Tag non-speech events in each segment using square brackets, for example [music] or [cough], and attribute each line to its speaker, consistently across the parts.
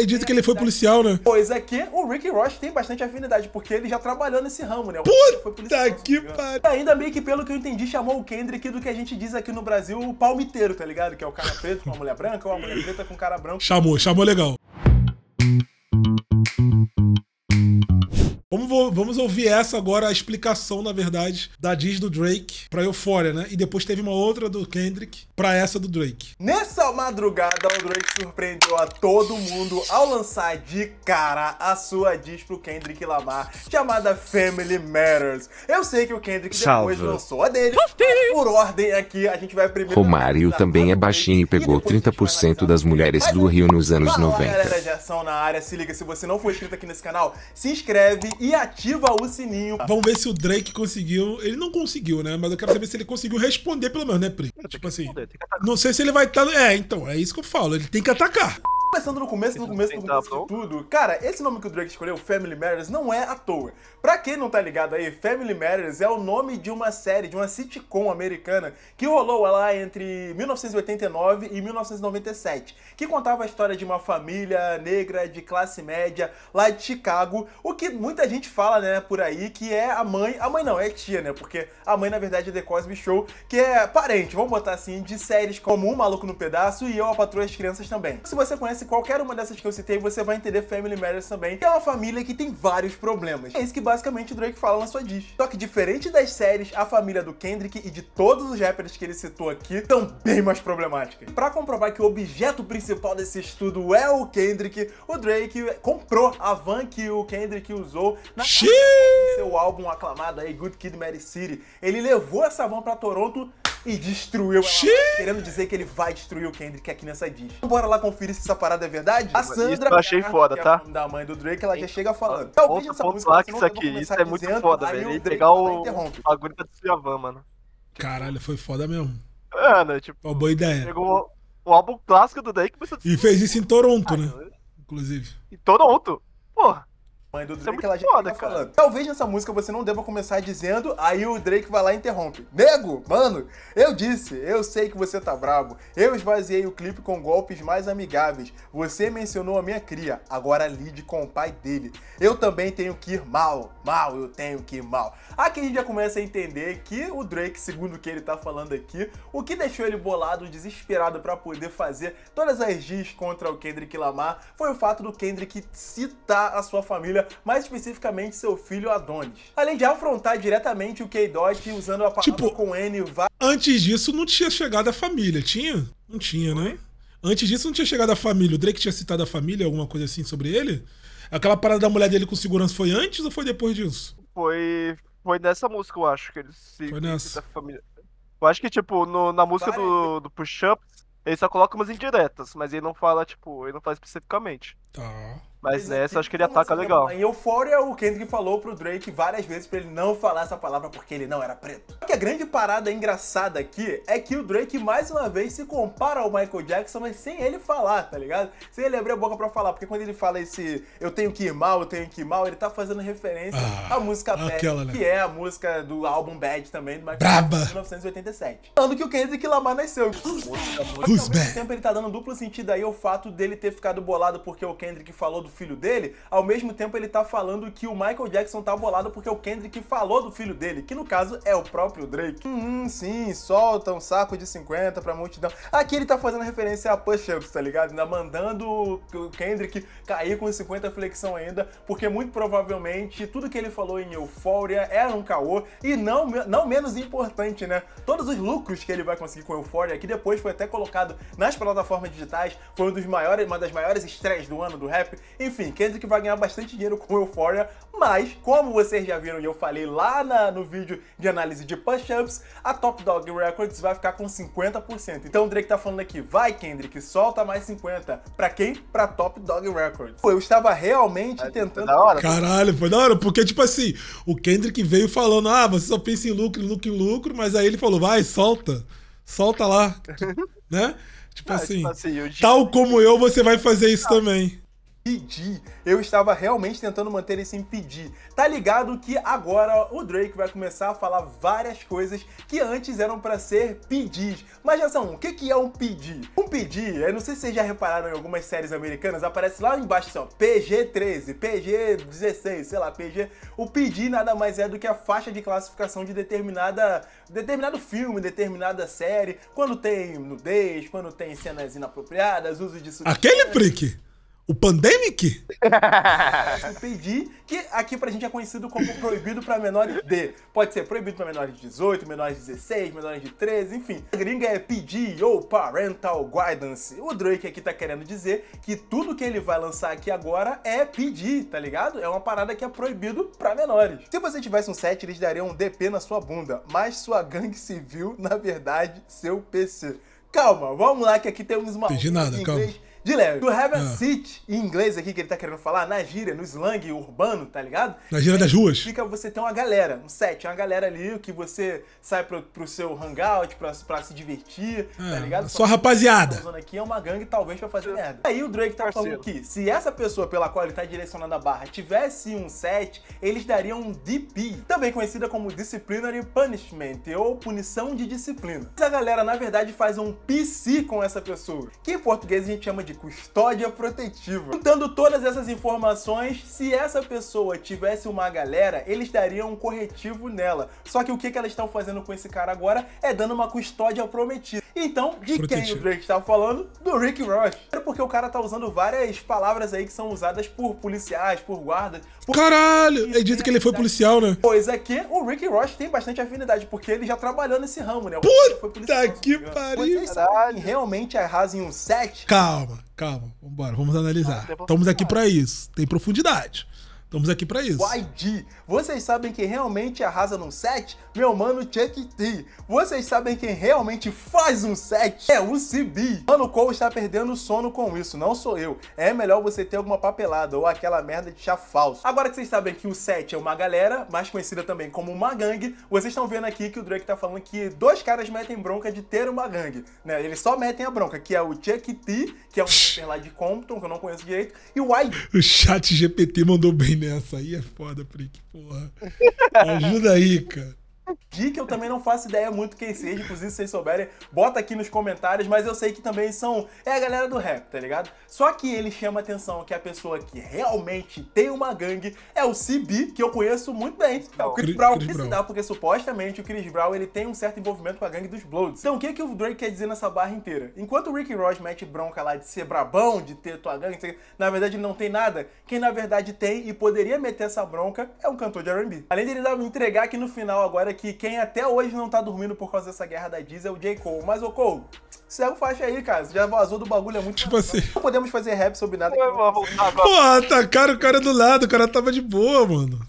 Speaker 1: Aí é dizem que ele foi policial, né? Pois é que o Rick Ross tem bastante afinidade, porque ele já trabalhou nesse ramo, né? O Puta que pariu! Ainda meio que, pelo que eu entendi, chamou o Kendrick do que a gente diz aqui no Brasil, o palmiteiro, tá ligado? Que é o cara preto com uma mulher branca, ou a mulher preta com um cara branco. Chamou, chamou legal vamos, vamos ouvir essa
Speaker 2: agora, a explicação, na verdade, da Diz do Drake pra Euphoria, né? E depois teve uma outra do Kendrick pra essa do Drake.
Speaker 1: Nessa madrugada, o Drake surpreendeu a todo mundo ao lançar de cara a sua diz pro Kendrick Lamar, chamada Family Matters. Eu sei que o Kendrick Salve. depois lançou a dele, por ordem aqui, a gente vai primeiro... Romário também é baixinho e pegou 30% das mulheres do Rio nos anos 90. Galera, já são na área, se liga, se você não for inscrito aqui nesse canal, se inscreve e ativa o sininho.
Speaker 2: Vamos ver se o Drake conseguiu. Ele não conseguiu, né? Mas eu quero saber se ele conseguiu responder, pelo menos, né, Pri? Tipo
Speaker 1: assim. Não sei se ele vai estar. Tá é, então, é isso que eu falo. Ele tem que atacar. Começando no começo, no começo, no tá começo de tudo. Cara, esse nome que o Drake escolheu, Family Matters, não é à toa. Pra quem não tá ligado aí, Family Matters é o nome de uma série, de uma sitcom americana que rolou lá entre 1989 e 1997, que contava a história de uma família negra de classe média lá de Chicago, o que muita gente fala, né, por aí, que é a mãe, a mãe não, é tia, né, porque a mãe, na verdade, é The Cosby Show, que é parente, vamos botar assim, de séries como O Maluco no Pedaço e Eu, a Patroa e as Crianças também. Se você conhece conhece qualquer uma dessas que eu citei, você vai entender Family Matters também, que é uma família que tem vários problemas. É isso que basicamente o Drake fala na sua diz. Só que diferente das séries, a família do Kendrick e de todos os rappers que ele citou aqui estão bem mais problemáticas. Para comprovar que o objeto principal desse estudo é o Kendrick, o Drake comprou a van que o Kendrick usou na seu álbum aclamado aí, Good Kid, Mary City. Ele levou essa van para Toronto e destruiu ela, querendo dizer que ele vai destruir o Kendrick aqui nessa diz. Bora lá conferir se essa parada é verdade. A Sandra, isso eu achei foda, é tá? Da mãe do Drake, ela já chega falando. Talvez essa música, lá que isso aqui, isso é muito dizendo, foda,
Speaker 3: velho. Ele pegar o bagulho da Djavan, mano.
Speaker 2: Caralho, foi foda mesmo. É, né, tipo, uma boa ideia.
Speaker 3: Pegou o álbum clássico do Drake
Speaker 2: e fez isso em Toronto, né?
Speaker 1: Inclusive. Em Toronto. Porra mãe do é Drake, é ela já foda, cara. falando. Talvez nessa música você não deva começar dizendo, aí o Drake vai lá e interrompe. Nego, mano, eu disse, eu sei que você tá brabo. Eu esvaziei o clipe com golpes mais amigáveis. Você mencionou a minha cria, agora lide com o pai dele. Eu também tenho que ir mal, mal, eu tenho que ir mal. Aqui a gente já começa a entender que o Drake, segundo o que ele tá falando aqui, o que deixou ele bolado, desesperado para poder fazer todas as gis contra o Kendrick Lamar foi o fato do Kendrick citar a sua família mais especificamente seu filho Adonis. Além de afrontar diretamente o K-Dot usando a palavra tipo, com N... Antes disso não tinha chegado
Speaker 2: a família, tinha? Não tinha, né? Antes disso não tinha chegado a família, o Drake tinha citado a família, alguma coisa assim sobre ele? Aquela parada da mulher dele com segurança foi antes ou foi depois disso?
Speaker 3: Foi foi nessa música, eu acho, que ele se. Foi nessa. Eu acho que, tipo, no, na música do, do Push Up, ele só coloca umas indiretas, mas ele não fala, tipo, ele não fala especificamente. Tá.
Speaker 1: Mas Exatamente. É nessa eu acho tipo que ele ataca legal. Em Euphoria, o Kendrick falou pro Drake várias vezes pra ele não falar essa palavra porque ele não era preto. Só que a grande parada engraçada aqui é que o Drake mais uma vez se compara ao Michael Jackson, mas sem ele falar, tá ligado? Sem ele abrir a boca pra falar, porque quando ele fala esse eu tenho que ir mal, eu tenho que ir mal, ele tá fazendo referência ah, à música Bad, aquela, né? que é a música do álbum Bad também, do Michael Braba. Jackson, de 1987. Falando que o Kendrick Lamar nasceu. Música, música. tempo ele tá dando duplo sentido aí o fato dele ter ficado bolado porque o Kendrick falou do filho dele, ao mesmo tempo ele tá falando que o Michael Jackson tá bolado porque é o Kendrick falou do filho dele, que no caso é o próprio Drake. Hum, sim, solta um saco de 50 pra multidão. Aqui ele tá fazendo referência a push-ups, tá ligado? Ainda mandando o Kendrick cair com 50 flexão ainda, porque muito provavelmente tudo que ele falou em Euphoria era é um caô, e não, não menos importante, né? Todos os lucros que ele vai conseguir com Euphoria, que depois foi até colocado nas plataformas digitais, foi um dos maiores, uma das maiores estreias do ano do rap, enfim, Kendrick vai ganhar bastante dinheiro com Euphoria, mas, como vocês já viram e eu falei lá na, no vídeo de análise de push-ups, a Top Dog Records vai ficar com 50%. Então o Drake tá falando aqui, vai Kendrick, solta mais 50%. Pra quem? Pra Top Dog Records. Pô, eu estava realmente tentando... Foi da hora. Caralho,
Speaker 2: foi da hora, porque tipo assim, o Kendrick veio falando, ah, você só pensa em lucro, lucro em lucro, mas aí ele falou, vai, solta, solta lá,
Speaker 1: [laughs] né?
Speaker 2: Tipo, não, ah, assim,
Speaker 3: tipo assim,
Speaker 1: tal como eu, você vai fazer isso não, também impedir. Eu estava realmente tentando manter esse impedir. Tá ligado que agora o Drake vai começar a falar várias coisas que antes eram para ser pedis. Mas já são, o que que é um pedir? Um pedir, eu não sei se vocês já repararam em algumas séries americanas, aparece lá embaixo assim, ó, PG-13, PG-16, sei lá, PG. O pedir nada mais é do que a faixa de classificação de determinada determinado filme, determinada série, quando tem nudez, quando tem cenas inapropriadas, uso de Aquele prick! O Pandemic? o [laughs] pedir, que aqui pra gente é conhecido como proibido pra menores de. Pode ser proibido pra menores de 18, menores de 16, menores de 13, enfim. A gringa é pedir ou parental guidance. O Drake aqui tá querendo dizer que tudo que ele vai lançar aqui agora é pedir, tá ligado? É uma parada que é proibido pra menores. Se você tivesse um set, eles dariam um DP na sua bunda, mas sua gangue civil, na verdade, seu PC. Calma, vamos lá que aqui temos uma... Pedi nada, calma de leve, To have a ah. seat, em inglês aqui que ele tá querendo falar, na gíria, no slang urbano, tá ligado? Na gíria das ruas. Fica você ter uma galera, um set, uma galera ali que você sai pro, pro seu hangout, pra, pra se divertir, tá ah, ligado? Só, só rapaziada. zona aqui é uma gangue, talvez, pra fazer merda. Aí o Drake tá falando que se essa pessoa pela qual ele tá direcionando a barra tivesse um set, eles dariam um DP, também conhecida como Disciplinary Punishment, ou punição de disciplina. Essa galera, na verdade, faz um PC com essa pessoa, que em português a gente chama de de custódia protetiva. Juntando todas essas informações, se essa pessoa tivesse uma galera, eles dariam um corretivo nela. Só que o que, que elas estão fazendo com esse cara agora é dando uma custódia prometida. Então, de Protetivo. quem o Drake está falando? Do Rick Ross. É porque o cara tá usando várias palavras aí que são usadas por policiais, por guardas.
Speaker 2: Por... Caralho! É dito que ele foi policial, né?
Speaker 1: é que o Rick Ross tem bastante afinidade, porque ele já trabalhou nesse ramo, né? Puta que pariu! É, realmente a um set.
Speaker 2: Calma calma, vamos analisar. Ah, Estamos
Speaker 1: aqui para isso. Tem profundidade. Estamos aqui para isso. YG. Vocês sabem quem realmente arrasa num set? Meu mano Chuck T. Vocês sabem quem realmente faz um set? É o CB. Mano, o Cole está perdendo sono com isso, não sou eu. É melhor você ter alguma papelada ou aquela merda de chá falso. Agora que vocês sabem que o set é uma galera, mais conhecida também como uma gangue, vocês estão vendo aqui que o Drake tá falando que dois caras metem bronca de ter uma gangue. Né? Eles só metem a bronca, que é o Chuck T, que é um rapper lá de Compton, que eu não conheço direito, e o YG.
Speaker 2: O chat GPT mandou bem nessa aí é
Speaker 1: foda, Prick, porra. Ajuda
Speaker 2: aí, cara.
Speaker 1: Gui, que eu também não faço ideia muito quem seja, inclusive se vocês souberem, bota aqui nos comentários, mas eu sei que também são. É a galera do rap, tá ligado? Só que ele chama atenção que a pessoa que realmente tem uma gangue é o CB, que eu conheço muito bem. É o Chris, Chris Brown. Chris Brown. porque supostamente o Chris Brown ele tem um certo envolvimento com a gangue dos Bloods. Então o que, é que o Drake quer dizer nessa barra inteira? Enquanto o Ricky Ross mete bronca lá de ser brabão, de ter tua gangue, na verdade não tem nada, quem na verdade tem e poderia meter essa bronca é um cantor de RB. Além dele dar, entregar que no final agora que quem até hoje não tá dormindo por causa dessa guerra da Disney é o J. Cole. Mas, ô Cole, segue o faixa aí, cara. Você já vazou do bagulho é muito. Tipo você. assim. Não podemos fazer rap sobre nada. Pô, atacaram tá o cara do
Speaker 2: lado, o cara tava de boa, mano.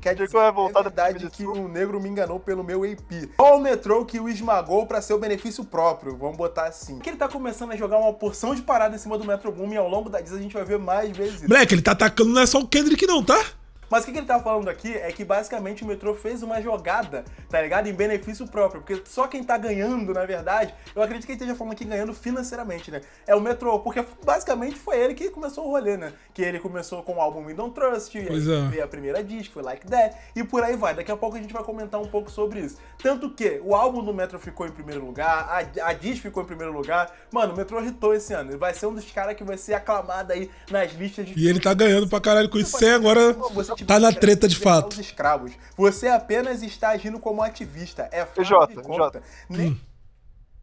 Speaker 1: Quer dizer é voltado verdade que um negro me enganou pelo meu AP. Ou o metrô que o esmagou para seu benefício próprio? Vamos botar assim. Que ele tá começando a jogar uma porção de parada em cima do Metro Boom e ao longo da Disney a gente vai ver mais vezes.
Speaker 2: Moleque, ele tá atacando não é só o Kendrick não, tá?
Speaker 1: Mas o que, que ele tá falando aqui é que basicamente o metrô fez uma jogada, tá ligado? Em benefício próprio, porque só quem tá ganhando, na verdade, eu acredito que ele esteja falando aqui ganhando financeiramente, né? É o metrô, porque basicamente foi ele que começou o rolê, né? Que ele começou com o álbum We Don't Trust, e aí é. a primeira disco, foi Like That, e por aí vai. Daqui a pouco a gente vai comentar um pouco sobre isso. Tanto que o álbum do Metro ficou em primeiro lugar, a, a ficou em primeiro lugar. Mano, o Metro hitou esse ano. Ele vai ser um dos caras que vai ser aclamado aí nas listas de. E ele
Speaker 2: tá ganhando pra caralho com isso. Você agora. você Tá na treta de fato. Os
Speaker 1: escravos. Você apenas está agindo como ativista. É fato de conta. Nem... Hum.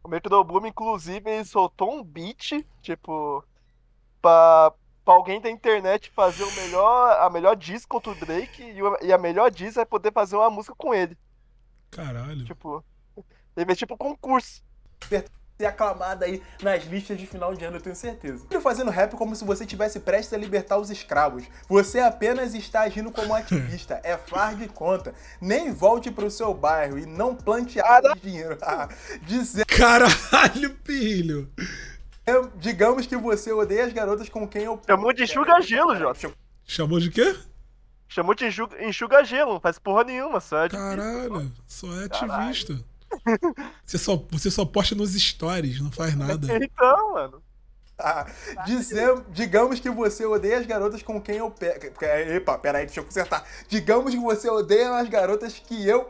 Speaker 1: O Metro Boom,
Speaker 3: inclusive, ele soltou um beat, tipo, pra, pra alguém da internet fazer o melhor, a melhor diz contra o Drake e, o, e a melhor diz é poder fazer uma música
Speaker 1: com ele. Caralho. Tipo, ele fez tipo concurso ser aclamada aí nas listas de final de ano, eu tenho certeza. fazendo rap como se você tivesse prestes a libertar os escravos. Você apenas está agindo como ativista. É de conta. Nem volte pro seu bairro e não plante árvores de dinheiro. [laughs] Ah, dizer... Caralho, filho! Eu, digamos que você odeia as garotas com quem eu... Chamou de enxuga
Speaker 3: gelo, Jota. Tipo, chamou de quê? Chamou de enxuga, enxuga gelo, não faz porra nenhuma, só é
Speaker 2: Caralho, só é ativista. Caralho. Você só, você só posta nos stories,
Speaker 1: não faz nada. [laughs] Então, mano. Ah, dizer, digamos que você odeia as garotas com quem eu pego. Epa, peraí, deixa eu consertar. Digamos que você odeia as garotas que eu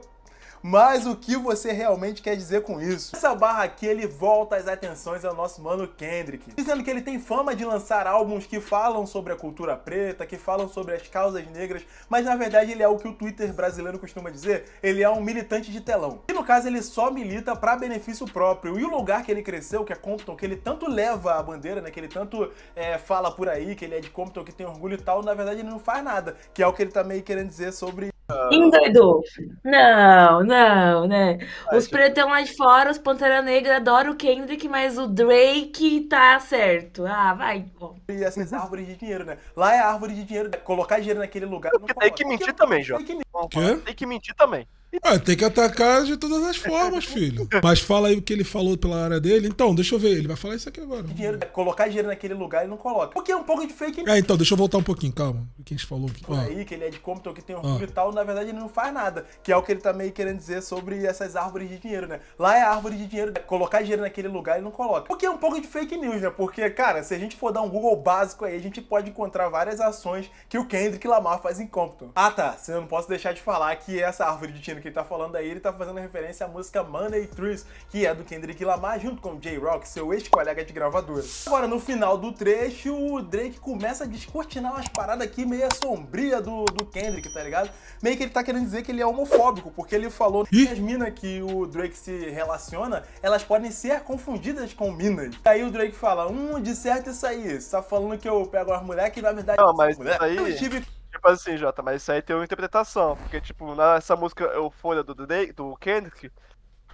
Speaker 1: mas o que você realmente quer dizer com isso? Essa barra aqui, ele volta as atenções ao nosso mano Kendrick, dizendo que ele tem fama de lançar álbuns que falam sobre a cultura preta, que falam sobre as causas negras, mas na verdade ele é o que o Twitter brasileiro costuma dizer, ele é um militante de telão. E no caso ele só milita para benefício próprio, e o lugar que ele cresceu, que é Compton, que ele tanto leva a bandeira, né, que ele tanto é, fala por aí, que ele é de Compton, que tem
Speaker 4: orgulho e tal, na verdade ele não faz nada,
Speaker 1: que é o que ele tá meio querendo dizer sobre Endoidou.
Speaker 4: Não, não, né? Os pretão lá de fora, os Pantera Negra adoram o Kendrick, mas o Drake tá certo. Ah, vai. Bom. E assim, essas árvores de dinheiro, né?
Speaker 1: Lá é árvore de dinheiro. Colocar dinheiro naquele lugar. Tem que mentir também, João. Tem que mentir também.
Speaker 2: Ah, tem que atacar de todas as formas, [laughs] filho. Mas fala aí o que ele falou pela área dele. Então, deixa eu ver. Ele vai falar isso aqui agora. Dinheiro,
Speaker 1: colocar dinheiro naquele lugar, ele não coloca. Porque é um pouco de fake news. Né? É, então, deixa
Speaker 2: eu voltar um pouquinho, calma. O que a gente falou aqui. ah. aí,
Speaker 1: que ele é de Compton, que tem ah. orgulho ah. e tal. Na verdade, ele não faz nada. Que é o que ele tá meio querendo dizer sobre essas árvores de dinheiro, né? Lá é árvore de dinheiro. Né? Colocar dinheiro naquele lugar, ele não coloca. Porque é um pouco de fake news, né? Porque, cara, se a gente for dar um Google básico aí, a gente pode encontrar várias ações que o Kendrick Lamar faz em Compton. Ah, tá. Você não posso deixar de falar que essa árvore de dinheiro que ele tá falando aí, ele tá fazendo referência à música Money Trees, que é do Kendrick Lamar junto com J-Rock, seu ex-colega de gravadora. Agora, no final do trecho, o Drake começa a descortinar umas paradas aqui meio sombria do, do Kendrick, tá ligado? Meio que ele tá querendo dizer que ele é homofóbico, porque ele falou que as minas que o Drake se relaciona, elas podem ser confundidas com minas. Aí o Drake fala, hum, de certo isso aí, você tá falando que eu pego as mulheres que na verdade... Não, mas mulher. aí... Eu tive
Speaker 3: tipo assim, Jota, mas isso aí tem uma interpretação. Porque, tipo, nessa música Euforia do, do Kendrick,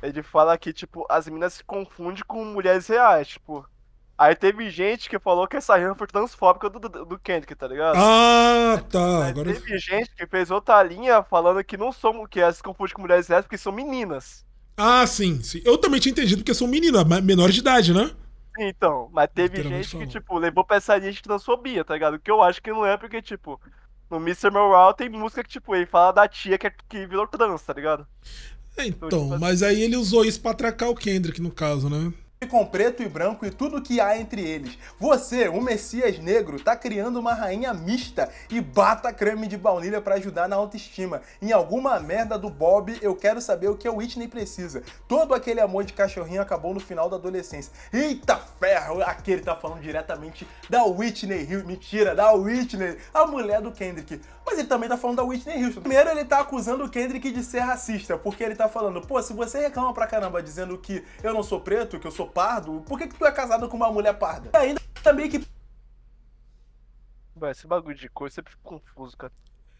Speaker 3: ele fala que, tipo, as meninas se confundem com mulheres reais, tipo. Aí teve gente que falou que essa rima foi transfóbica do, do, do Kendrick, tá ligado?
Speaker 2: Ah, tá. Aí agora... Teve
Speaker 3: gente que fez outra linha falando que não somos, que elas se confundem com mulheres reais porque são meninas.
Speaker 2: Ah, sim, sim. Eu também tinha entendido porque são meninas, menor de idade, né?
Speaker 3: Então, mas teve gente que, tipo, levou pra essa linha de transfobia, tá ligado? Que eu acho que não é, porque, tipo, no Mr. Moral tem música que, tipo, ele fala da tia que, é, que virou trans, tá ligado? então, então tipo, mas assim. aí ele usou
Speaker 1: isso pra atracar o Kendrick, no caso, né? com preto e branco e tudo que há entre eles. Você, o Messias Negro, tá criando uma rainha mista e bata creme de baunilha para ajudar na autoestima. Em alguma merda do Bob, eu quero saber o que a Whitney precisa. Todo aquele amor de cachorrinho acabou no final da adolescência. Eita ferro! Aquele tá falando diretamente da Whitney Houston. Mentira, da Whitney, a mulher do Kendrick. Mas ele também tá falando da Whitney Houston. Primeiro ele tá acusando o Kendrick de ser racista, porque ele tá falando, pô, se você reclama pra caramba dizendo que eu não sou preto, que eu sou pardo, por que, que tu é casado com uma mulher parda? E ainda também que.
Speaker 3: Ué, esse bagulho de cor sempre fico confuso, cara.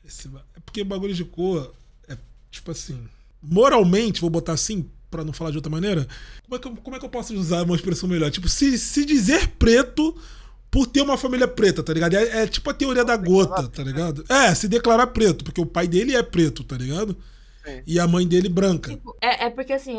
Speaker 2: Esse, é porque bagulho de cor é tipo assim. Moralmente, vou botar assim, para não falar de outra maneira. Como é que eu, como é que eu posso usar uma expressão melhor? Tipo, se, se dizer preto por ter uma família preta, tá ligado? É, é tipo a teoria da gota, tá ligado? É, se declarar preto, porque o pai dele é preto, tá ligado? e a mãe dele branca. Tipo,
Speaker 4: é, é, porque assim,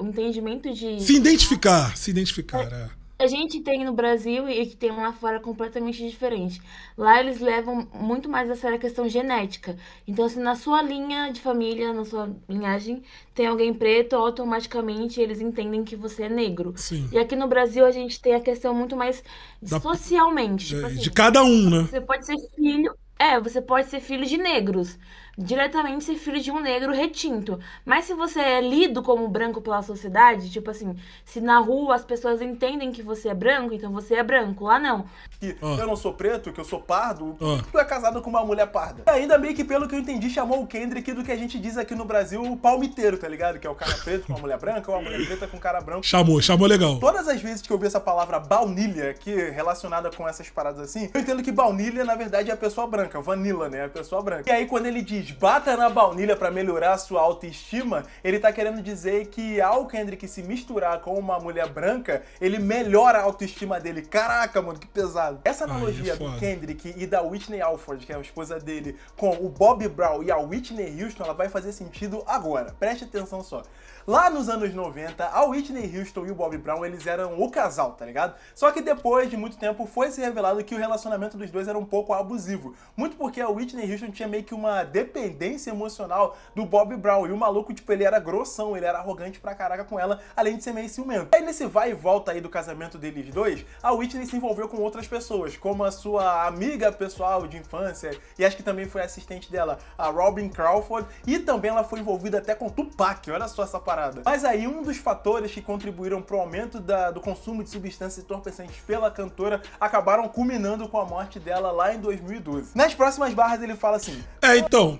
Speaker 4: o entendimento de. Se
Speaker 2: identificar, se identificar.
Speaker 4: É, é. A gente tem no Brasil e que tem lá fora completamente diferente. Lá eles levam muito mais a sério a questão genética. Então, se assim, na sua linha de família, na sua linhagem, tem alguém preto, automaticamente eles entendem que você é negro. Sim. E aqui no Brasil a gente tem a questão muito mais da... socialmente. Tipo é, assim, de cada um, né? Você pode ser filho. É, você pode ser filho de negros diretamente ser filho de um negro retinto. Mas se você é lido como branco pela sociedade, tipo assim, se na rua as pessoas entendem que você é branco, então você é branco. Lá não. E oh. Ah. eu não sou preto, que eu sou pardo, oh.
Speaker 1: tu é casado com uma mulher parda. E ainda meio que pelo que eu entendi, chamou o Kendrick do que a gente diz aqui no Brasil, o palmiteiro, tá ligado? Que é o cara preto com uma mulher branca, ou a mulher preta com um cara branco. Chamou, chamou legal. Todas as vezes que eu vi essa palavra baunilha aqui, relacionada com essas paradas assim, eu entendo que baunilha, na verdade, é a pessoa branca, é vanilla, né? A pessoa branca. E aí quando ele diz diz bata na baunilha para melhorar a sua autoestima, ele tá querendo dizer que ao Kendrick se misturar com uma mulher branca, ele melhora a autoestima dele. Caraca, mano, que pesado. Essa analogia Ai, é do Kendrick e da Whitney Alford, que é a esposa dele, com o Bob Brown e a Whitney Houston, ela vai fazer sentido agora. Preste atenção só. Lá nos anos 90, a Whitney Houston e o Bob Brown, eles eram o casal, tá ligado? Só que depois de muito tempo foi se revelado que o relacionamento dos dois era um pouco abusivo. Muito porque a Whitney Houston tinha meio que uma depressão dependência emocional do Bob Brown. E o maluco, tipo, ele era grossão, ele era arrogante pra caraca com ela, além de ser meio ciumento. Aí nesse vai e volta aí do casamento deles dois, a Whitney se envolveu com outras pessoas, como a sua amiga pessoal de infância, e acho que também foi assistente dela, a Robin Crawford, e também ela foi envolvida até com Tupac, olha só essa parada. Mas aí um dos fatores que contribuíram pro aumento da, do consumo de substâncias entorpecentes pela cantora acabaram culminando com a morte dela lá em 2012. Nas próximas barras ele fala assim...
Speaker 2: É, então,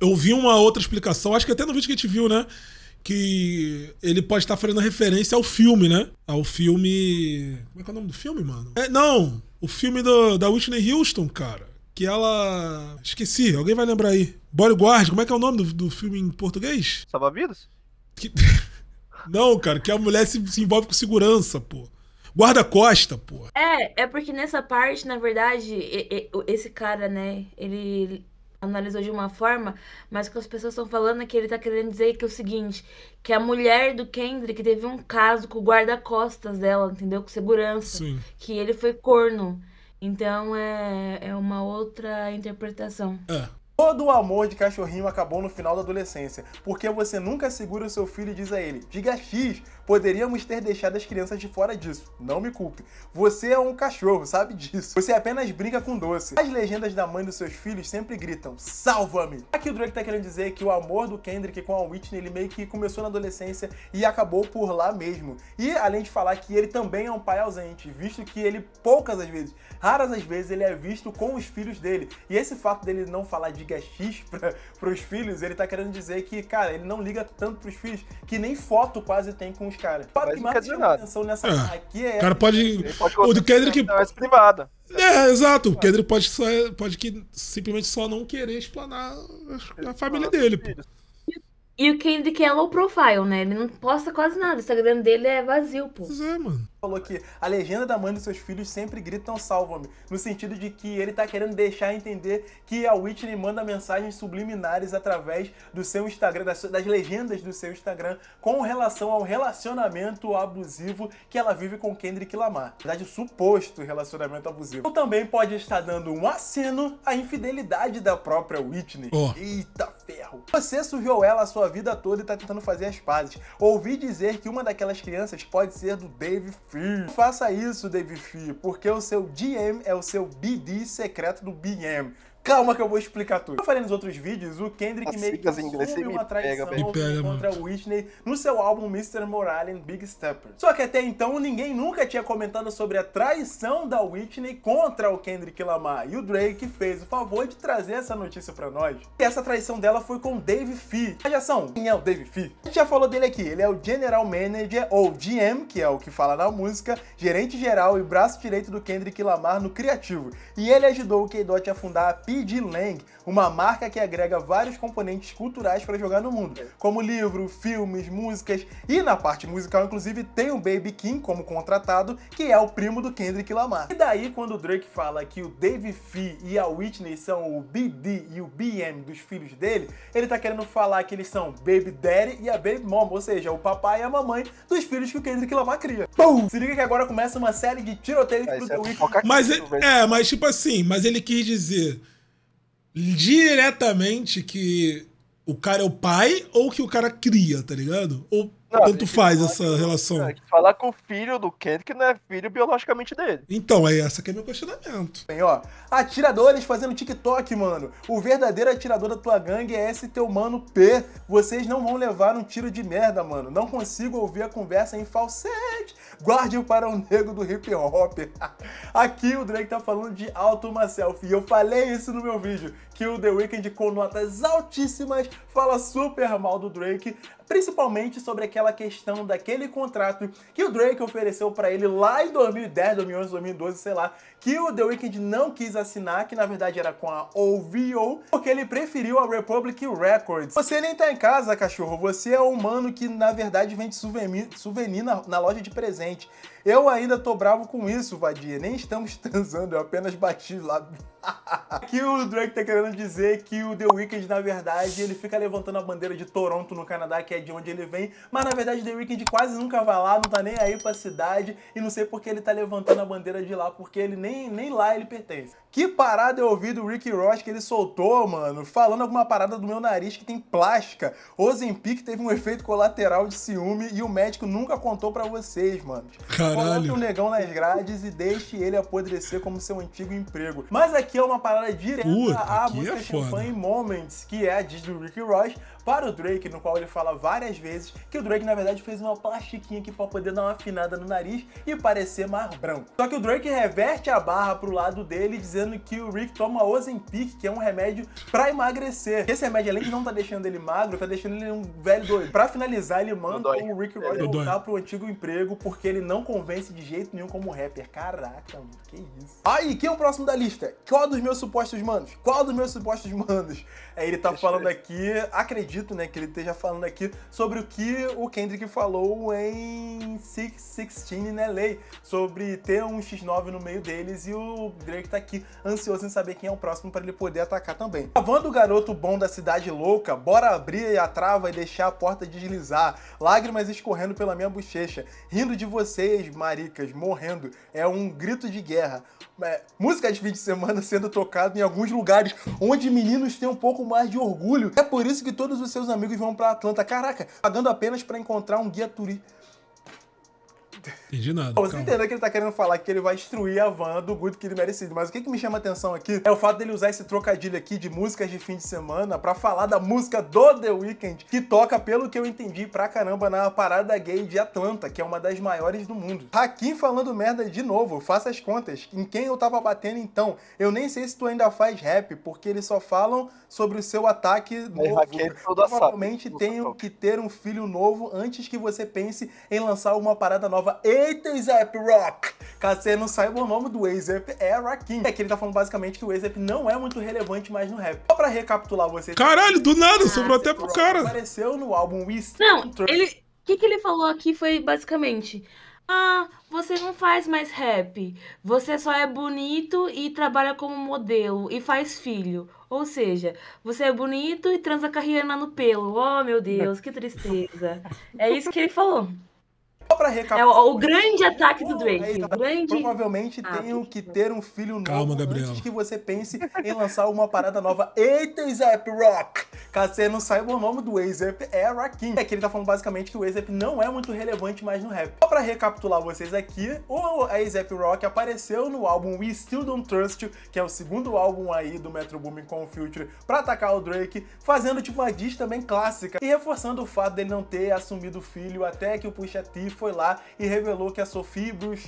Speaker 2: eu vi uma outra explicação, acho que até no vídeo que a gente viu, né? que ele pode estar fazendo referência ao filme, né? Ao filme. Como é que é o nome do filme, mano? É, não! O filme do, da Whitney Houston, cara. Que ela. Esqueci, alguém vai lembrar aí. Bodyguard, como é que é o nome do, do filme em português? Salva-vidas? Que... [laughs] não, cara, que a mulher se, se envolve com segurança, pô. Guarda-costa, pô.
Speaker 4: É, é porque nessa parte, na verdade, esse cara, né, ele analisou de uma forma, mas o que as pessoas estão falando é que ele tá querendo dizer que é o seguinte, que a mulher do Kendrick teve um caso com o guarda-costas dela, entendeu? Com segurança. Sim. Que ele foi corno. Então é, é uma outra interpretação. É.
Speaker 1: Todo o amor de cachorrinho acabou no final da adolescência, porque você nunca segura o seu filho e diz a ele: diga X, Poderíamos ter deixado as crianças de fora disso. Não me culpe. Você é um cachorro, sabe disso. Você apenas brinca com doce. As legendas da mãe dos seus filhos sempre gritam, salva-me! Aqui o Drake tá querendo dizer que o amor do Kendrick com a Whitney, ele meio que começou na adolescência e acabou por lá mesmo. E além de falar que ele também é um pai ausente, visto que ele poucas as vezes, raras as vezes, ele é visto com os filhos dele. E esse fato dele não falar de X [laughs] pra, pros filhos, ele tá querendo dizer que, cara, ele não liga tanto pros filhos, que nem foto quase tem com os milhões, cara. Tipo, Para que mais chama atenção nessa. É. Aqui é. O cara pode. o do Kendrick. Não, é privada.
Speaker 2: É, exato. O Kendrick pode, só, pode que, simplesmente só não querer explanar a família dele. Pô.
Speaker 4: E o Kendrick é low profile, né? Ele não posta quase nada. O Instagram dele é vazio, pô. Pois é, mano
Speaker 1: falou que a legenda da mãe dos seus filhos sempre gritam salva-me, no sentido de que ele tá querendo deixar entender que a Whitney manda mensagens subliminares através do seu Instagram, das, das legendas do seu Instagram, com relação ao relacionamento abusivo que ela vive com Kendrick Lamar. Na verdade, o suposto relacionamento abusivo. Ou também pode estar dando um aceno à infidelidade da própria Whitney. Oh. Eita ferro! Você sujou ela a sua vida toda e tá tentando fazer as pazes. Ouvi dizer que uma daquelas crianças pode ser do Dave Fee. Faça isso, David Fee, porque o seu DM é o seu BD secreto do BM. Calma que eu vou explicar tudo. Eu falei nos outros vídeos, o Kendrick As meio que assume uma traição pega, pega, contra mano. Whitney no seu álbum Mr. Morale Big Stepper. Só que até então ninguém nunca tinha comentado sobre a traição da Whitney contra o Kendrick Lamar. E o Drake fez o favor de trazer essa notícia pra nós. E essa traição dela foi com Dave Fee. Radiação, quem é o Dave Fee? A gente já falou dele aqui, ele é o General Manager, ou GM, que é o que fala na música, gerente geral e braço direito do Kendrick Lamar no criativo. E ele ajudou o K-Dot a fundar a de Lang, uma marca que agrega vários componentes culturais para jogar no mundo, é. como livro, filmes, músicas e na parte musical inclusive tem o Baby Kim como contratado, que é o primo do Kendrick Lamar. E daí quando o Drake fala que o Dave Fee e a Whitney são o BD e o BM dos filhos dele, ele tá querendo falar que eles são Baby Daddy e a Baby Mom, ou seja, o papai e a mamãe dos filhos que o Kendrick Lamar cria. Pum! Se liga que agora começa uma série de tiroteios pro The Weeknd. Mas, é, é, mas tipo assim, mas ele quis
Speaker 2: dizer diretamente que o cara é o pai ou que o cara cria, tá ligado? Ou tanto faz essa que, relação. É,
Speaker 3: falar com o filho do
Speaker 1: Kent, que não é filho biologicamente dele. Então, é essa que é meu questionamento. Bem, ó, atiradores fazendo TikTok, mano. O verdadeiro atirador da tua gangue é esse teu mano P. Vocês não vão levar um tiro de merda, mano. Não consigo ouvir a conversa em falsete. Guarde para o nego do hip hop. [laughs] Aqui o Drake tá falando de auto uma selfie. Eu falei isso no meu vídeo que o The Weeknd, com notas altíssimas, fala super mal do Drake, principalmente sobre aquela questão daquele contrato que o Drake ofereceu para ele lá em 2010, 2011, 2012, sei lá, que o The Weeknd não quis assinar, que na verdade era com a OVO, porque ele preferiu a Republic Records. Você nem tá em casa, cachorro, você é um humano que na verdade vende souvenir, souvenir na, na loja de presente. Eu ainda tô bravo com isso, vadia. Nem estamos [laughs] transando, eu apenas bati lá. Aqui [laughs] o Drake tá querendo dizer que o The Weeknd, na verdade, ele fica levantando a bandeira de Toronto, no Canadá, que é de onde ele vem, mas na verdade The Weeknd quase nunca vai lá, não tá nem aí pra cidade, e não sei porque ele tá levantando a bandeira de lá, porque ele nem, nem lá ele pertence. Que parada eu ouvi do Ricky Ross que ele soltou, mano, falando alguma parada do meu nariz que tem plástica. Ozempic teve um efeito colateral de ciúme e o médico nunca contou para vocês, mano. Caralho. Coloque o um negão nas grades e deixe ele apodrecer como seu antigo emprego. Mas aqui é uma parada direta Puta, à música é Champagne Moments, que é a diz do Ricky Ross, para o Drake, no qual ele fala várias vezes que o Drake na verdade fez uma plastiquinha aqui para poder dar uma afinada no nariz e parecer mais branco. Só que o Drake reverte a barra pro lado dele, dizendo que o Rick toma Ozempic, que é um remédio para emagrecer. Esse remédio, além de não tá deixando ele magro, tá deixando ele um velho doido. Para finalizar, ele manda o Rick Roy voltar pro antigo emprego, porque ele não convence de jeito nenhum como rapper. Caraca, mano, que isso. Aí, quem é o próximo da lista? Qual dos meus supostos manos? Qual dos meus supostos manos? É, ele tá falando aqui, acredito acredito, né, que ele esteja falando aqui sobre o que o Kendrick falou em 616 na LA, sobre ter um X9 no meio deles e o Drake tá aqui ansioso em saber quem é o próximo para ele poder atacar também. Lavando o garoto bom da cidade louca, bora abrir a trava e deixar a porta deslizar, lágrimas escorrendo pela minha bochecha, rindo de vocês, maricas, morrendo, é um grito de guerra. É, música de fim de semana sendo tocada em alguns lugares onde meninos têm um pouco mais de orgulho. É por isso que todos os os seus amigos vão para Atlanta. Caraca, pagando apenas para encontrar um guia turístico Entendi nada. Você entendeu que ele tá querendo falar que ele vai instruir a van do Good Kid Merecido, mas o que, que me chama a atenção aqui é o fato dele usar esse trocadilho aqui de músicas de fim de semana pra falar da música do The Weeknd, que toca, pelo que eu entendi, pra caramba na parada gay de Atlanta, que é uma das maiores do mundo. Hakim falando merda de novo, faça as contas. Em quem eu tava batendo então? Eu nem sei se tu ainda faz rap, porque eles só falam sobre o seu ataque é, novo. Raquel, Provavelmente tenho que ter um filho novo antes que você pense em lançar uma parada nova Eita Zap Rock. Caso você não saiba o nome do A$AP, é Rakim. É que ele tá falando basicamente que o A$AP não é muito relevante mais no rap. Só pra recapitular você. Caralho, do nada, sobrou até pro cara. Apareceu no
Speaker 4: álbum East. Não, ele. O que, que ele falou aqui foi basicamente. Ah, você não faz mais rap. Você só é bonito e trabalha como modelo e faz filho. Ou seja, você é bonito e transa carreira no pelo. Oh, meu Deus, que tristeza. É isso que ele falou. Só pra É o, o grande ataque
Speaker 1: do é, Drake. É grande... Provavelmente ah, tenho que ter um filho novo Calma, Gabriel. antes que você pense em lançar uma parada nova. Eita, Zap Rock! Caso você não saiba o nome do A$AP, é Rakim. É que ele tá falando basicamente que o A$AP não é muito relevante mais no rap. Só pra recapitular vocês aqui, o A$AP Rock apareceu no álbum We Still Don't Trust You, que é o segundo álbum aí do Metro Boomin com o Future, pra atacar o Drake, fazendo tipo uma diss também clássica e reforçando o fato dele não ter assumido o filho até que o puxa Tiff foi lá e revelou que a Sophie Bruce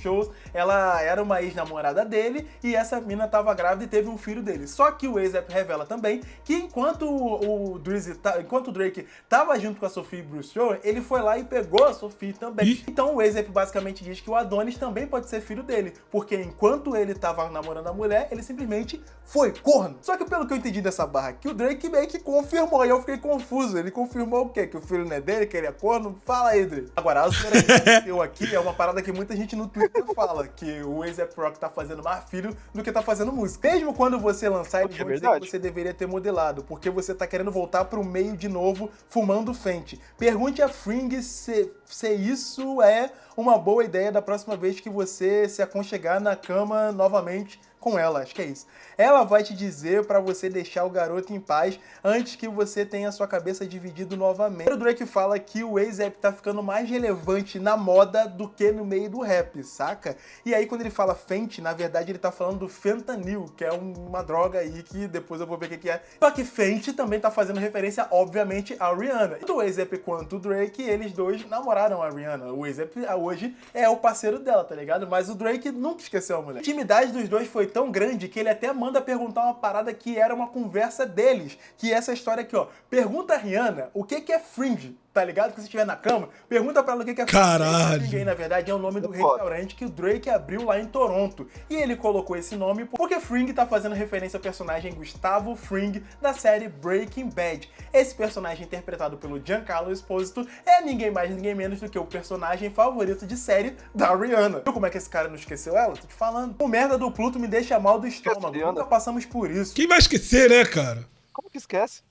Speaker 1: ela era uma ex-namorada dele e essa mina estava grávida e teve um filho dele. Só que o Azep revela também que enquanto o, Drizzy, enquanto o Drake tava junto com a Sophie Bruce Show, ele foi lá e pegou a Sophie também. Ih. Então o Azep basicamente diz que o Adonis também pode ser filho dele, porque enquanto ele estava namorando a mulher, ele simplesmente foi corno. Só que pelo que eu entendi dessa barra aqui, o Drake meio que confirmou, e eu fiquei confuso. Ele confirmou o quê? Que o filho não é dele, que ele é corno? Fala aí, Drake. Agora, as aconteceu [laughs] aqui é uma parada que muita gente no Twitter fala, que o A$AP Rock tá fazendo mais filho do que tá fazendo música. Mesmo quando você lançar, eles é vão dizer que você deveria ter modelado, porque você tá querendo voltar pro meio de novo, fumando frente. Pergunte a Fring se, se isso é uma boa ideia da próxima vez que você se aconchegar na cama novamente com ela, acho que é isso. Ela vai te dizer para você deixar o garoto em paz antes que você tenha sua cabeça dividido novamente. O Drake fala que o A$AP tá ficando mais relevante na moda do que no meio do rap, saca? E aí quando ele fala Fenty, na verdade ele tá falando do fentanil, que é uma droga aí que depois eu vou ver o que é. Só que Fenty também tá fazendo referência, obviamente, a Rihanna. Tanto o A$AP quanto o Drake, eles dois namoraram a Rihanna. O A$AP ah, hoje é o parceiro dela, tá ligado? Mas o Drake nunca esqueceu a mulher. A intimidade dos dois foi tão grande que ele até manda perguntar uma parada que era uma conversa deles, que é essa história aqui, ó. Pergunta a Rihanna o que, que é fringe tá ligado? Que se estiver na cama, pergunta pra ela o que, é Caralho. Ninguém, na verdade, é o nome do restaurante que o Drake abriu lá em Toronto. E ele colocou esse nome porque Fring tá fazendo referência ao personagem Gustavo Fring da série Breaking Bad. Esse personagem interpretado pelo Giancarlo Esposito é ninguém mais, ninguém menos do que o personagem favorito de série da Rihanna. Viu como é que esse cara não esqueceu ela? Tô te falando. O merda do Pluto me deixa mal do estômago. Nunca passamos por isso. Quem vai esquecer, né, cara? Como que esquece?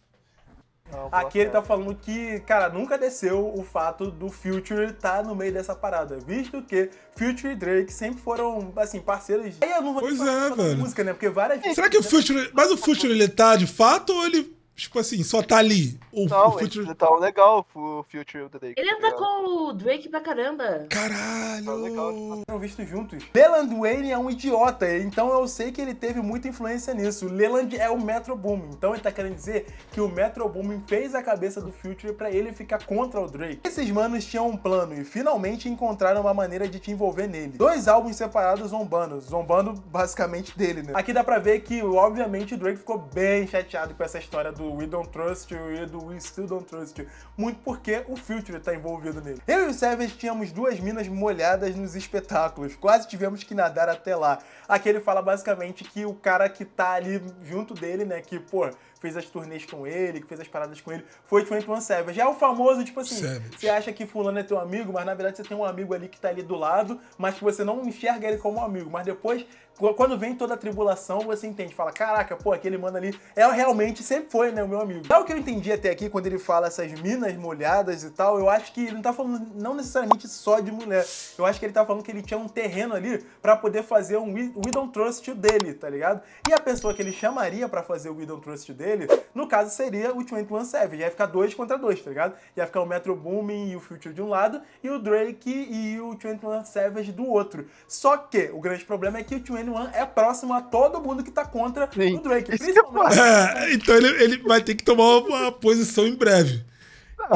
Speaker 1: Não, Aqui ele tá falando que, cara, nunca desceu o fato do Future tá no meio dessa parada, visto que Future e Drake sempre foram, assim, parceiros. É, Aí eu não vou pois é, velho. música, né? Porque várias Será que o Future. Mas
Speaker 2: o Future ele tá de fato ou ele Tipo assim, só tá ali. O,
Speaker 3: não, tá,
Speaker 1: o Future... Tipo, tá legal o Future of Drake. Ele tá anda tá
Speaker 4: com o Drake pra caramba. Caralho! Tá legal, tipo, assim. visto juntos.
Speaker 1: Leland Wayne é um idiota, então eu sei que ele teve muita influência nisso. Leland é o Metro Boom então ele tá querendo dizer que o Metro Boom fez a cabeça do Future pra ele ficar contra o Drake. Esses manos tinham um plano e finalmente encontraram uma maneira de te envolver nele. Dois álbuns separados zombando, zombando basicamente dele, né? Aqui dá pra ver que, obviamente, o Drake ficou bem chateado com essa história do do We Don't Trust You e do We Still Don't Trust You, muito porque o Future está envolvido nele. Eu e o Savage tínhamos duas minas molhadas nos espetáculos, quase tivemos que nadar até lá. Aqui ele fala basicamente que o cara que tá ali junto dele, né, que, pô, fez as turnês com ele, que fez as paradas com ele, foi 21 Savage. É o famoso, tipo assim, Savage. você acha que fulano é teu amigo, mas na verdade você tem um amigo ali que tá ali do lado, mas que você não enxerga ele como um amigo, mas depois quando vem toda a tribulação, você entende, fala, caraca, pô, aquele mano ali é realmente, sempre foi, né, o meu amigo. É o que eu entendi até aqui, quando ele fala essas minas molhadas e tal, eu acho que ele não tá falando, não necessariamente só de mulher, eu acho que ele tá falando que ele tinha um terreno ali para poder fazer um We, We Don't Trust dele, tá ligado? E a pessoa que ele chamaria para fazer o We Don't Trust dele, no caso seria o 21 já ia ficar dois contra dois, tá ligado? Ia ficar o Metro Boomin e o Future de um lado, e o Drake e o 21 Savage do outro. Só que, o grande problema é que o 21 é próximo a todo mundo que tá contra Sim. o Drake. Principalmente... É, então ele, ele, vai ter que tomar uma posição em breve.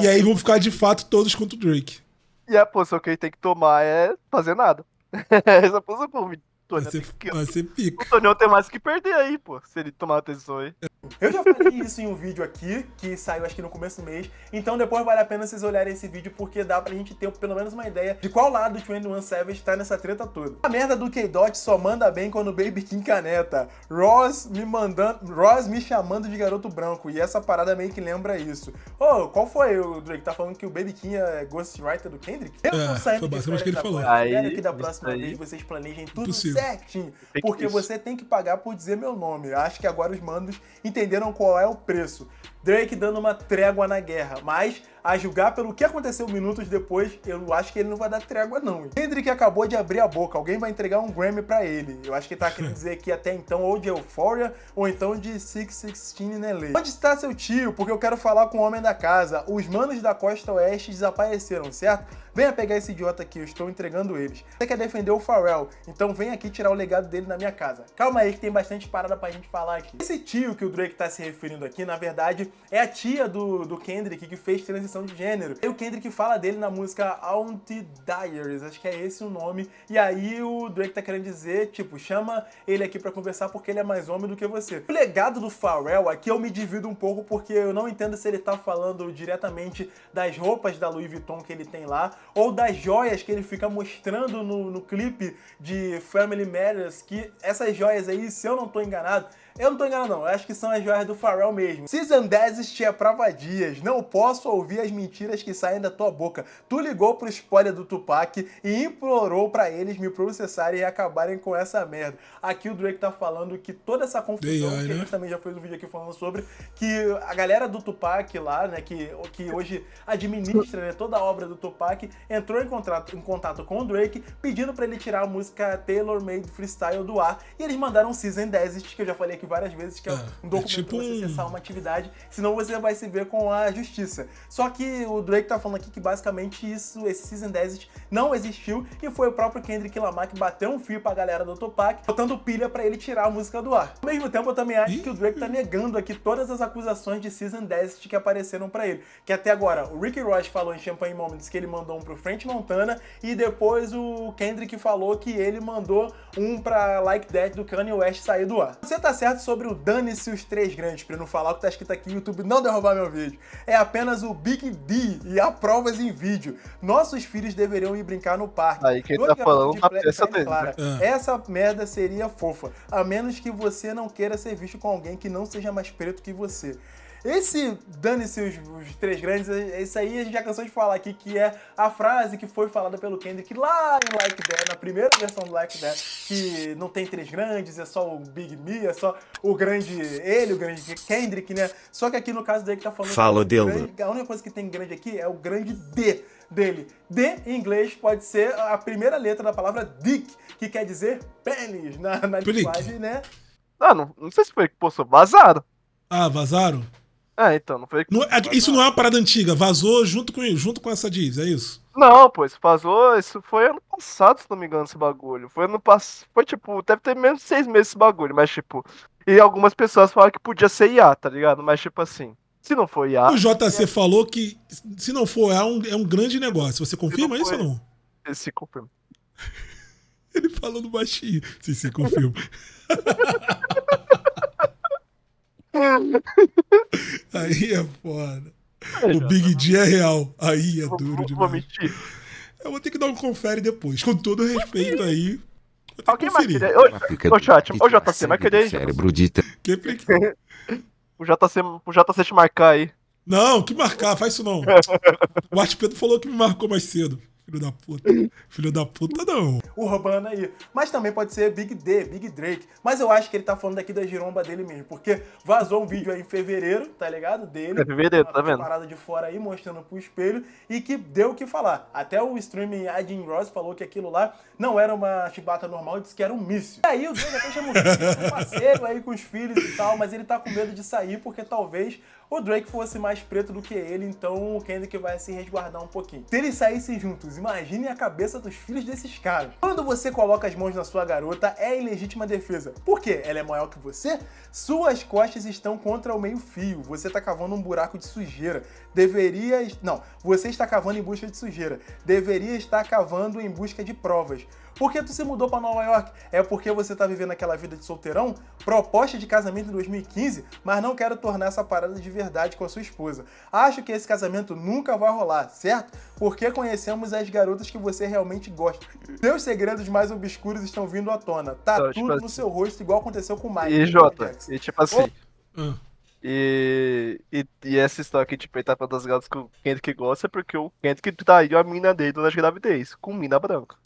Speaker 1: E aí
Speaker 3: vão ficar de
Speaker 2: fato todos contra o Drake.
Speaker 3: E a posição que ele tem que tomar é fazer nada. [laughs]
Speaker 1: Essa posição que o Vai ser, vai ser pica. O tem mais que perder aí, pô,
Speaker 3: se ele tomar decisão aí.
Speaker 1: Eu já falei isso em um vídeo aqui, que saiu acho que no começo do mês, então depois vale a pena vocês olharem esse vídeo porque dá pra gente ter pelo menos uma ideia de qual lado o 21 Savage tá nessa treta toda. A merda do K-Dot só manda bem quando o Baby Kim caneta. Ross me mandando, Ross me chamando de garoto branco, e essa parada meio que lembra isso. Ô, oh, qual foi o Drake? Tá falando que o Baby Kim é ghostwriter do Kendrick? Eu tô é, saindo de férias que ele falou. Aí, Espero que da próxima aí. vez vocês planejem tudo Impossível. certinho, porque você tem que pagar por dizer meu nome. Acho que agora os mandos entenderam qual é o preço. Drake dando uma trégua na guerra, mas a julgar pelo que aconteceu minutos depois, eu acho que ele não vai dar trégua não. Kendrick acabou de abrir a boca, alguém vai entregar um Grammy para ele. Eu acho que ele tá querendo dizer que até então ou de Euphoria ou então de 616 Nelly. Onde está seu tio? Porque eu quero falar com o homem da casa. Os manos da costa oeste desapareceram, certo? Venha pegar esse idiota aqui, eu estou entregando eles. Você quer defender o Pharrell, então vem aqui tirar o legado dele na minha casa. Calma aí que tem bastante parada pra gente falar aqui. Esse tio que o Drake tá se referindo aqui, na verdade, é a tia do, do Kendrick que fez transição de gênero. E o Kendrick fala dele na música Auntie Diaries, acho que é esse o nome. E aí o Drake tá querendo dizer, tipo, chama ele aqui para conversar porque ele é mais homem do que você. O legado do Pharrell aqui eu me divido um pouco porque eu não entendo se ele tá falando diretamente das roupas da Louis Vuitton que ele tem lá ou das joias que ele fica mostrando no, no clipe de Family Matters, que essas joias aí, se eu não tô enganado, eu não tô enganado não, eu acho que são as joias do Pharrell mesmo. Season 10 tinha pravadias, não posso ouvir as mentiras que saem da tua boca. Tu ligou pro spoiler do Tupac e implorou para eles me processarem e acabarem com essa merda. Aqui o Drake tá falando que toda essa confusão, que a gente né? também já fez um vídeo aqui falando sobre, que a galera do Tupac lá, né, que, que hoje administra né, toda a obra do Tupac, entrou em contato, em contato com o Drake pedindo para ele tirar a música Taylor Made Freestyle do ar e eles mandaram Season 10, que eu já falei aqui várias vezes, que é, é tipo um documento é tipo pra você acessar uma atividade, senão você vai se ver com a justiça. Só que o Drake tá falando aqui que basicamente isso, esse Season Desert, não existiu e foi o próprio Kendrick Lamar que bateu um fio pra galera do Topac, botando pilha para ele tirar a música do ar. Ao mesmo tempo, eu também acho que o Drake tá negando aqui todas as acusações de Season Desert que apareceram para ele, que até agora o Ricky Ross falou em Champagne Moments que ele mandou um pro French Montana e depois o Kendrick falou que ele mandou um pra Like That do Kanye West sair do ar. Você tá certo certo sobre o dane-se os três grandes, para não falar o que tá escrito aqui, no YouTube não derrubar meu vídeo. É apenas o Big D e há provas em vídeo. Nossos filhos deveriam ir brincar no parque. Aí quem tá falando na peça dele. Clara. Ah. Essa merda seria fofa, a menos que você não queira ser visto com alguém que não seja mais preto que você. Esse dane-se os, os, três grandes, isso aí a gente já cansou de falar aqui, que é a frase que foi falada pelo Kendrick lá em Like That, na primeira versão do Like That, que não tem três grandes, é só o Big Me, é só o grande ele, o grande Kendrick, né? Só que aqui no caso dele que tá falando. Fala dele. Grande, a única coisa que tem grande aqui é o grande D dele. D em inglês pode ser a primeira letra da palavra dick, que quer dizer pênis na, na linguagem, né? Ah, não, não sei se foi que postou, vazaram. Ah, vazaram? Ah, então, não foi. Não, é, isso não é uma parada antiga, vazou junto
Speaker 2: com, junto com essa Diz, é isso?
Speaker 3: Não, pô, isso vazou, isso foi ano passado, se não me engano, esse bagulho. Foi ano passado. Foi tipo, deve ter menos de seis meses esse bagulho, mas tipo. E algumas pessoas falaram que podia ser IA, tá ligado? Mas tipo assim. Se não for IA. O JC é assim.
Speaker 2: falou que se não for IA, é um, é um grande negócio. Você confirma isso foi... ou não?
Speaker 3: se confirma. [laughs]
Speaker 2: Ele falou no baixinho. Sim, se confirma. [laughs] Aí é foda. Tá é, o Big D é real. Aí é vou, duro demais. Vou Eu vou ter que dar um confere depois. Com todo respeito aí.
Speaker 1: Alguém mais queria. Ô, chat, ô JC, vai querer aí. Cérebro
Speaker 4: dita.
Speaker 2: Que [laughs] o JC, o JC te marcar aí. Não, que marcar, faz isso não.
Speaker 1: O Arte Pedro falou que me marcou mais cedo. Filho da puta. Filho da puta, não. Urbano aí. Mas também pode ser Big D, Big Drake. Mas eu acho que ele tá falando aqui da giromba dele mesmo. Porque vazou um vídeo aí em fevereiro, tá ligado? Dele. É fevereiro, tá vendo? Parada de fora aí, mostrando pro espelho. E que deu o que falar. Até o streaming Adin Ross falou que aquilo lá não era uma chibata normal, disse que era um míssil. E aí o Deus até chamou um parceiro aí com os filhos e tal. Mas ele tá com medo de sair porque talvez o Drake fosse mais preto do que ele, então o Kendrick vai se resguardar um pouquinho. Se eles saíssem juntos, imagine a cabeça dos filhos desses caras. Quando você coloca as mãos na sua garota, é ilegítima defesa. Por quê? Ela é maior que você? Suas costas estão contra o meio-fio. Você está cavando um buraco de sujeira. Deveria. Não, você está cavando em busca de sujeira. Deveria estar cavando em busca de provas. Por que tu se mudou para Nova York? É porque você tá vivendo aquela vida de solteirão? Proposta de casamento em 2015, mas não quero tornar essa parada de verdade com a sua esposa. Acho que esse casamento nunca vai rolar, certo? Porque conhecemos as garotas que você realmente gosta. Seus segredos mais obscuros estão vindo à tona. Tá então, tudo tipo no assim. seu rosto, igual aconteceu com o Mike. E, Jota, e tipo assim... Oh. Hum.
Speaker 3: E, e, e, essa história aqui de tipo, peitar pra das gatas que o Kendrick gosta é porque o Kendrick traiu tá a mina dele durante a gravidez, com mina branca.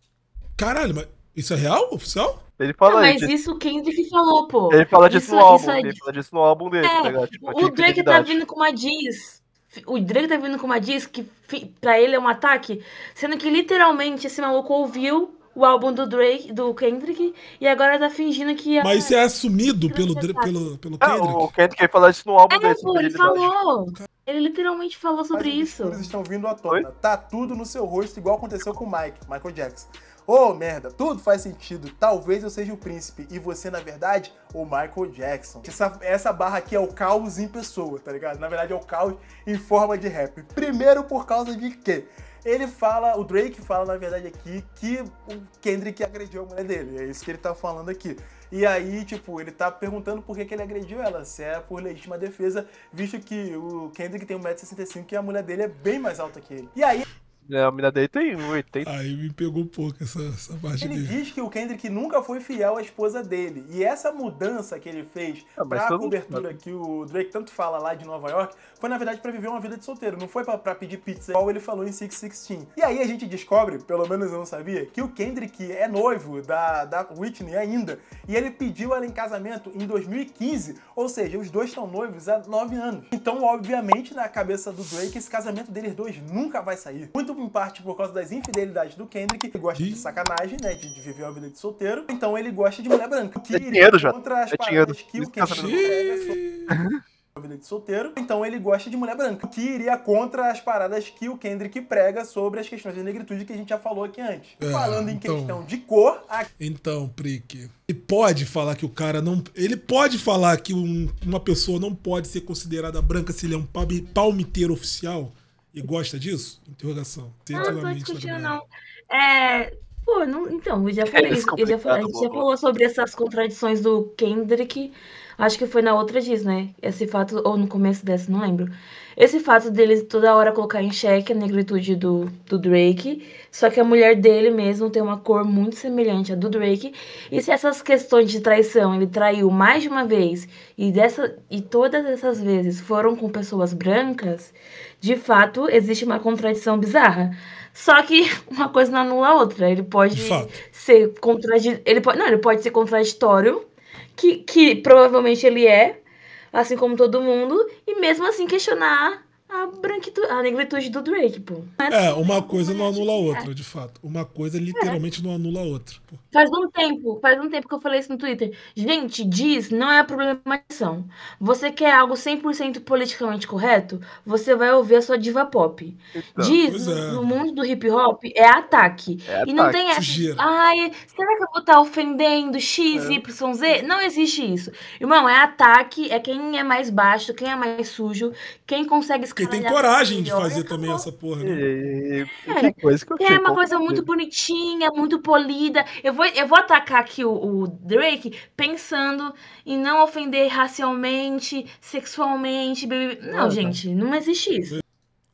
Speaker 3: Caralho, mas isso é real? Oficial? Ele fala não, mas isso
Speaker 4: o Kendrick falou, pô. Ele fala disso isso, no é- álbum, é... ele fala
Speaker 3: disso no álbum dele, tá é, tá tipo, o Drake tá vindo
Speaker 4: com uma diz. O Drake tá vindo com uma diz que pra ele é um ataque, sendo que literalmente esse maluco ouviu o álbum do Drake, do Kendrick, e agora tá fingindo que é. Mas isso é
Speaker 2: assumido pelo, pelo, pelo, é, ah, Kendrick. o Kendrick falar isso no
Speaker 4: álbum é, dele. Pô, ele falou. Ele literalmente falou sobre mas, isso. Vocês tá estão vindo
Speaker 1: à tona. Tá tudo no seu rosto, igual aconteceu com o Mike, Michael Jackson. Oh, merda, tudo faz sentido. Talvez eu seja o príncipe e você, na verdade, o Michael Jackson. Essa, essa barra aqui é o caos em pessoa, tá ligado? Na verdade, é o caos em forma de rap. Primeiro por causa de quê? Ele fala, o Drake fala, na verdade, aqui que o Kendrick agrediu a mulher dele. É isso que ele tá falando aqui. E aí, tipo, ele tá perguntando por que, que ele agrediu ela, se é por legítima defesa, visto que o Kendrick tem 1,65m e a mulher dele é bem mais alta que ele. E aí,
Speaker 3: né, a mina dele tem 80. Aí me pegou um pouco essa, essa parte ele dele. Ele
Speaker 1: diz que o Kendrick nunca foi fiel à esposa dele. E essa mudança que ele fez ah, pra a cobertura que o Drake tanto fala lá de Nova York foi, na verdade, pra viver uma vida de solteiro. Não foi pra, pra pedir pizza, igual ele falou em 616. E aí a gente descobre, pelo menos eu não sabia, que o Kendrick é noivo da, da Whitney ainda. E ele pediu ela em casamento em 2015. Ou seja, os dois estão noivos há 9 anos. Então, obviamente, na cabeça do Drake, esse casamento deles dois nunca vai sair. Muito em parte por causa das infidelidades do Kendrick, que gosta de sacanagem, né? De, de viver uma vida de solteiro. Então ele gosta de mulher branca. Que é dinheiro, já. Contra as é paradas que o tá Kendrick prega né, sobre vida de solteiro. Então ele gosta de mulher branca. Que iria contra as paradas que o Kendrick prega sobre as questões de negritude que a gente já falou aqui antes. É, Falando em então, questão de cor. A...
Speaker 2: Então, Prick. Ele pode falar que o cara não. Ele pode falar que um, uma pessoa não pode ser considerada branca se ele é um palmiteiro oficial? E gosta disso? Interrogação. Ah, não, não tô
Speaker 4: discutindo, não. É, pô, não, então, eu já é falei isso. Eu já a gente já falou sobre essas contradições do Kendrick. Acho que foi na outra diz, né? Esse fato, ou no começo dessa, não lembro. Esse fato dele toda hora colocar em xeque a negritude do, do Drake, só que a mulher dele mesmo tem uma cor muito semelhante à do Drake. E se essas questões de traição ele traiu mais de uma vez e, dessa, e todas essas vezes foram com pessoas brancas, de fato existe uma contradição bizarra. Só que [laughs] uma coisa não anula a outra. Ele pode ser contraditório. Ele pode, não, ele pode ser contraditório, que, que provavelmente ele é, assim como todo mundo, e mesmo assim questionar a branquitude, a negritude do Drake, pô.
Speaker 2: Mas, é, uma coisa não anula a outra, é. de fato. Uma coisa literalmente é. não anula a outra. Pô.
Speaker 4: Faz um tempo, faz um tempo que eu falei isso no Twitter. Gente, diz não é a problematização. Você quer algo 100% politicamente correto? Você vai ouvir a sua diva pop. Então, diz é. no mundo do hip hop é ataque. É e não tem essa. Ai, será que eu vou estar tá ofendendo X, é. Y, Z? Não existe isso. Irmão, é ataque, é quem é mais baixo, quem é mais sujo, quem consegue escrever e tem coragem de
Speaker 2: fazer também essa porra, né?
Speaker 3: é, que coisa que eu
Speaker 4: é uma coisa muito bonitinha, muito polida. Eu vou, eu vou atacar aqui o, o Drake pensando em não ofender racialmente, sexualmente. Não, ah, tá. gente,
Speaker 1: não existe isso.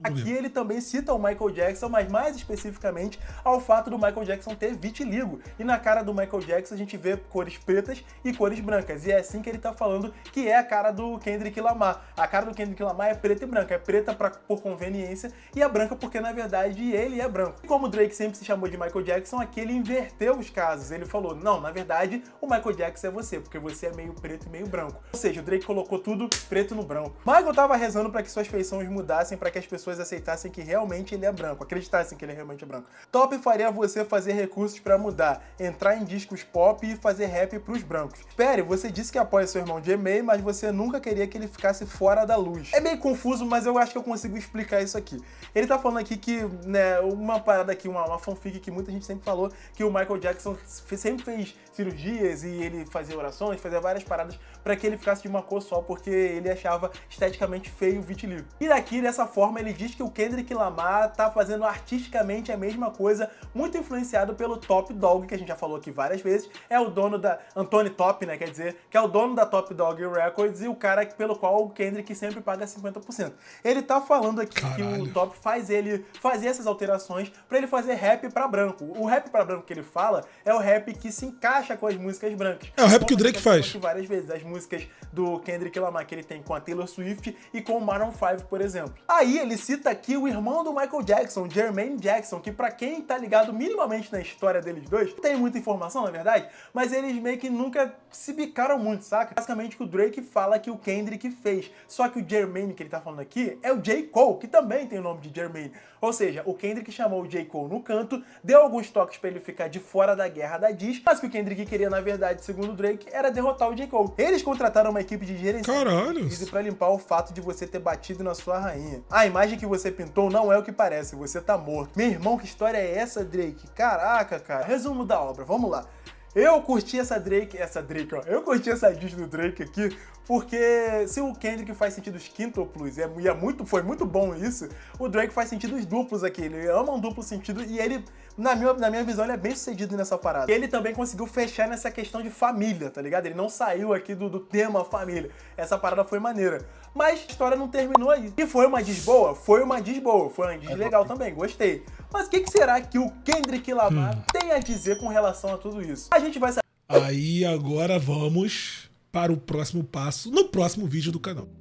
Speaker 1: Aqui ele também cita o Michael Jackson, mas mais especificamente ao fato do Michael Jackson ter vitiligo. E na cara do Michael Jackson a gente vê cores pretas e cores brancas. E é assim que ele tá falando que é a cara do Kendrick Lamar. A cara do Kendrick Lamar é preta e branca. É preta pra, por conveniência e é branca porque na verdade ele é branco. E como o Drake sempre se chamou de Michael Jackson, aqui ele inverteu os casos. Ele falou: não, na verdade o Michael Jackson é você, porque você é meio preto e meio branco. Ou seja, o Drake colocou tudo preto no branco. Michael tava rezando para que suas feições mudassem, para que as pessoas pessoas aceitassem que realmente ele é branco, acreditassem que ele é realmente branco. Top faria você fazer recursos para mudar, entrar em discos pop e fazer rap pros brancos. Pere, você disse que apoia seu irmão de e-mail, mas você nunca queria que ele ficasse fora da luz. É meio confuso, mas eu acho que eu consigo explicar isso aqui. Ele tá falando aqui que, né, uma parada aqui, uma, uma fanfic que muita gente sempre falou, que o Michael Jackson sempre fez cirurgias e ele fazia orações, fazia várias paradas para que ele ficasse de uma cor só, porque ele achava esteticamente feio o vitiligo. E daqui, dessa forma, ele diz que o Kendrick Lamar tá fazendo artisticamente a mesma coisa, muito influenciado pelo Top Dog, que a gente já falou aqui várias vezes, é o dono da Anthony Top, né, quer dizer, que é o dono da Top Dog Records e o cara pelo qual o Kendrick sempre paga 50%. Ele tá falando aqui Caralho. que o Top faz ele fazer essas alterações para ele fazer rap para branco. O rap para branco que ele fala é o rap que se encaixa com as músicas brancas. É o rap que o Drake faz. Várias vezes as músicas do Kendrick Lamar que ele tem com a Taylor Swift e com o Maroon 5, por exemplo. Aí ele se cita aqui o irmão do Michael Jackson, Jermaine Jackson, que para quem tá ligado minimamente na história deles dois, tem muita informação, na é verdade, mas eles meio que nunca se bicaram muito, saca? Basicamente que o Drake fala que o Kendrick fez, só que o Jermaine que ele tá falando aqui é o J. Cole, que também tem o nome de Jermaine. Ou seja, o Kendrick chamou o J. Cole no canto, deu alguns toques para ele ficar de fora da guerra da Diz, mas que o Kendrick queria, na verdade, segundo o Drake, era derrotar o J. Cole. Eles contrataram uma equipe de gerenciamento para limpar o fato de você ter batido na sua rainha. A imagem que você pintou não é o que parece, você tá morto. Meu irmão, que história é essa, Drake? Caraca, cara. Resumo da obra, vamos lá. Eu curti essa Drake, essa Drake, ó. Eu curti essa diz do Drake aqui, porque se o Kendrick faz sentido quíntuplos, e, é, e é muito, foi muito bom isso, o Drake faz os duplos aqui. Ele ama um duplo sentido e ele, na minha, na minha visão, ele é bem sucedido nessa parada. Ele também conseguiu fechar nessa questão de família, tá ligado? Ele não saiu aqui do, do tema família. Essa parada foi maneira. Mas a história não terminou aí. E foi uma diz boa? Foi uma diz boa. Foi uma diz é legal também, gostei. Mas o que, que, será que o Kendrick Lamar hum. tem a dizer com relação a tudo isso? A gente vai saber. Aí agora vamos para o próximo passo no próximo vídeo
Speaker 2: do canal.